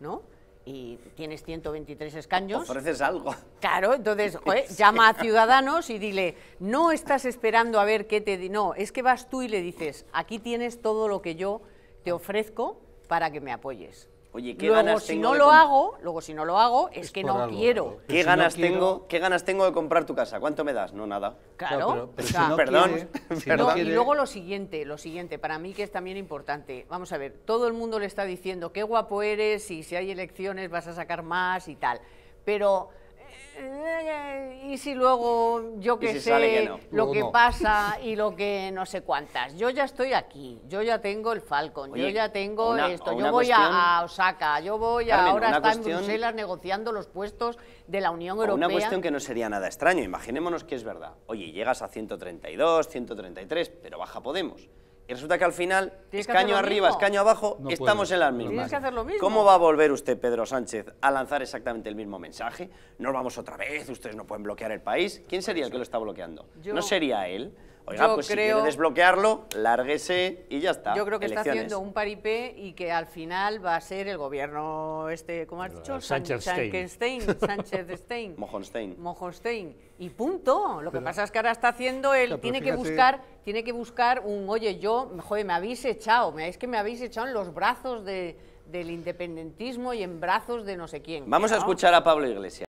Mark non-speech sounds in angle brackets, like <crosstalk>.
¿no? y tienes 123 escaños. Ofreces algo. Claro, entonces <laughs> llama a Ciudadanos y dile, no estás esperando a ver qué te... Di no, es que vas tú y le dices, aquí tienes todo lo que yo te ofrezco para que me apoyes. Oye, ¿qué luego, si no lo hago, luego si no lo hago, es, que no quiero. ¿Qué, ganas tengo, ¿Qué ganas tengo de comprar tu casa? ¿Cuánto me das? No, nada. Claro. perdón. y luego lo siguiente, lo siguiente, para mí que es también importante. Vamos a ver, todo el mundo le está diciendo qué guapo eres y si hay elecciones vas a sacar más y tal. Pero eh, y si luego yo que sé lo que pasa <laughs> y lo que no sé cuántas. Yo ya estoy aquí, yo ya tengo el Falcon, yo ya tengo esto, yo voy a, Osaka, yo voy ahora a en Bruselas negociando los puestos de la Unión Europea. Una cuestión que no sería nada extraño, imaginémonos que es verdad. Oye, llegas a 132, 133, pero baja Podemos y resulta que al final, escaño arriba, escaño abajo, estamos en las mismas. Tienes que ¿Cómo va a volver usted, Pedro Sánchez, a lanzar exactamente el mismo mensaje? Nos vamos otra vez, ustedes no pueden bloquear el país. ¿Quién sería el que lo está bloqueando? ¿No sería él? Oiga, pues si quiere desbloquearlo, lárguese y ya está. Yo creo que está haciendo un paripé y que al final va a ser el gobierno este, ¿cómo has dicho? Sánchez Stein. Sánchez Stein. <laughs> Mojonstein. Mojonstein. Y punto. Lo que pasa es que ahora está haciendo él, tiene que buscar, tiene que buscar un, oye, yo, joder, me habéis echado, me, es que me habéis echado en los brazos del independentismo y en brazos de no sé quién. Vamos a escuchar a Pablo Iglesias.